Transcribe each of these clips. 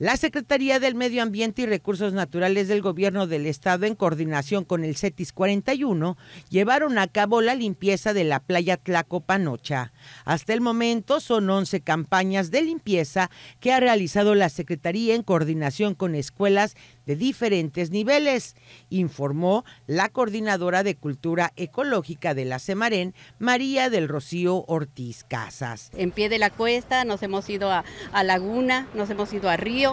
La Secretaría del Medio Ambiente y Recursos Naturales del Gobierno del Estado, en coordinación con el CETIS 41, llevaron a cabo la limpieza de la playa Tlacopanocha. Hasta el momento son 11 campañas de limpieza que ha realizado la Secretaría en coordinación con escuelas de diferentes niveles, informó la coordinadora de Cultura Ecológica de la Semarén, María del Rocío Ortiz Casas. En pie de la cuesta nos hemos ido a, a laguna, nos hemos ido a río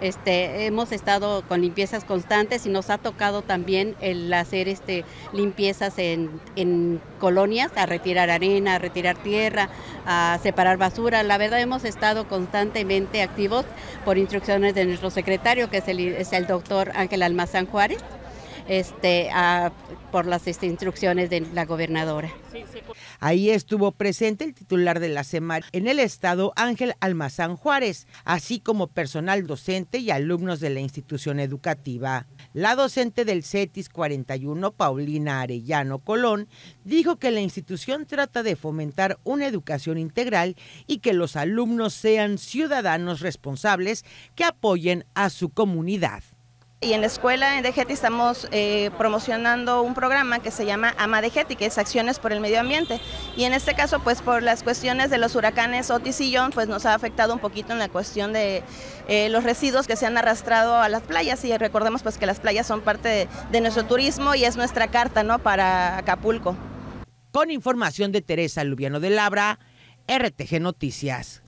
este, hemos estado con limpiezas constantes y nos ha tocado también el hacer este, limpiezas en, colonias, a retirar arena, a retirar tierra, a separar basura. La verdad hemos estado constantemente activos por instrucciones de nuestro secretario, que es el, es el doctor Ángel Almazán Juárez este, por las este, instrucciones de la gobernadora. Ahí estuvo presente el titular de la SEMAR en el estado, Ángel Almazán Juárez, así como personal docente y alumnos de la institución educativa. La docente del CETIS 41, Paulina Arellano Colón, dijo que la institución trata de fomentar una educación integral y que los alumnos sean ciudadanos responsables que apoyen a su comunidad. Y en la escuela de Jeti estamos eh, promocionando un programa que se llama AMA de Jeti, que es Acciones por el Medio Ambiente. Y en este caso, pues por las cuestiones de los huracanes Otis y John, pues nos ha afectado un poquito en la cuestión de eh, los residuos que se han arrastrado a las playas. Y recordemos pues que las playas son parte de, nuestro turismo y es nuestra carta ¿no? para Acapulco. Con información de Teresa Lubiano de Labra, RTG Noticias.